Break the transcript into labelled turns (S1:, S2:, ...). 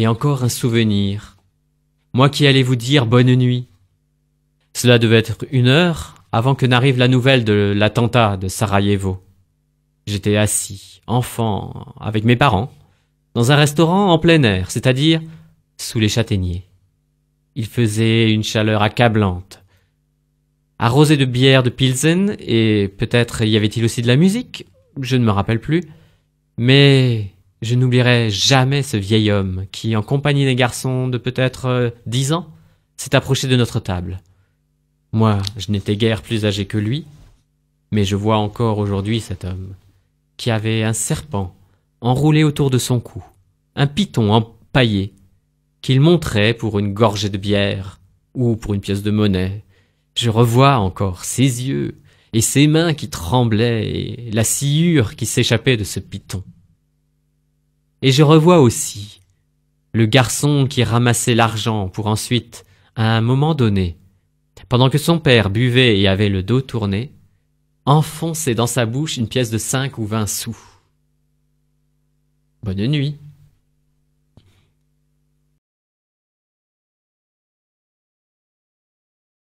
S1: et encore un souvenir. Moi qui allais vous dire bonne nuit. Cela devait être une heure avant que n'arrive la nouvelle de l'attentat de Sarajevo. J'étais assis, enfant, avec mes parents, dans un restaurant en plein air, c'est-à-dire sous les châtaigniers. Il faisait une chaleur accablante. Arrosé de bière de Pilsen, et peut-être y avait-il aussi de la musique, je ne me rappelle plus, mais je n'oublierai jamais ce vieil homme qui, en compagnie des garçons de peut-être euh, dix ans, s'est approché de notre table. Moi, je n'étais guère plus âgé que lui, mais je vois encore aujourd'hui cet homme, qui avait un serpent enroulé autour de son cou, un piton empaillé, qu'il montrait pour une gorgée de bière ou pour une pièce de monnaie. Je revois encore ses yeux et ses mains qui tremblaient et la sciure qui s'échappait de ce piton. » Et je revois aussi le garçon qui ramassait l'argent pour ensuite, à un moment donné, pendant que son père buvait et avait le dos tourné, enfoncer dans sa bouche une pièce de cinq ou vingt sous. Bonne nuit.